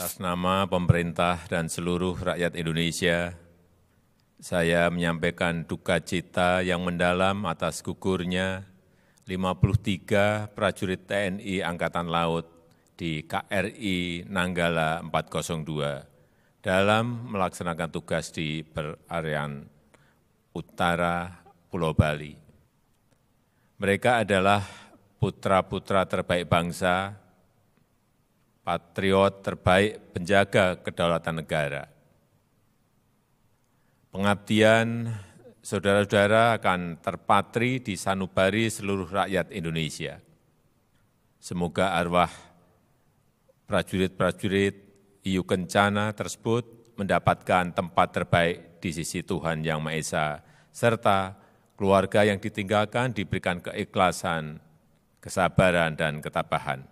Atas nama pemerintah dan seluruh rakyat Indonesia, saya menyampaikan duka cita yang mendalam atas gugurnya 53 prajurit TNI Angkatan Laut di KRI Nanggala 402 dalam melaksanakan tugas di berarean utara Pulau Bali. Mereka adalah putra-putra terbaik bangsa patriot terbaik penjaga kedaulatan negara. Pengabdian saudara-saudara akan terpatri di sanubari seluruh rakyat Indonesia. Semoga arwah prajurit-prajurit Iyu Kencana tersebut mendapatkan tempat terbaik di sisi Tuhan Yang Maha Esa, serta keluarga yang ditinggalkan diberikan keikhlasan, kesabaran, dan ketabahan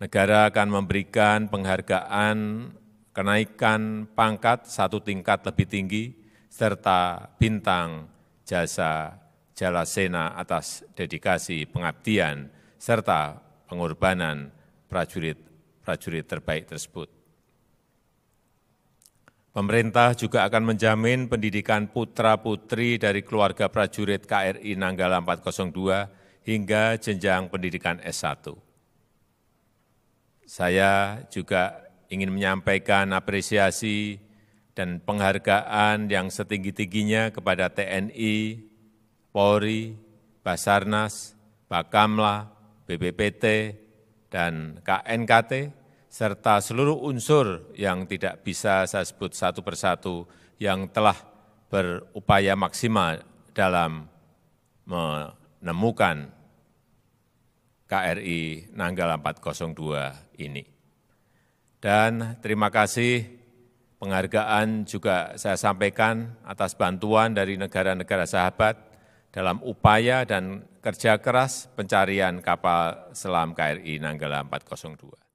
negara akan memberikan penghargaan kenaikan pangkat satu tingkat lebih tinggi serta bintang jasa Jalasena atas dedikasi pengabdian serta pengorbanan prajurit-prajurit terbaik tersebut. Pemerintah juga akan menjamin pendidikan putra-putri dari keluarga prajurit KRI Nanggala 402 hingga jenjang pendidikan S1 saya juga ingin menyampaikan apresiasi dan penghargaan yang setinggi-tingginya kepada TNI, Polri, Basarnas, Bakamla, BPPT, dan KNKT, serta seluruh unsur yang tidak bisa saya sebut satu persatu yang telah berupaya maksimal dalam menemukan KRI Nanggala 402 ini. Dan terima kasih penghargaan juga saya sampaikan atas bantuan dari negara-negara sahabat dalam upaya dan kerja keras pencarian kapal selam KRI Nanggala 402.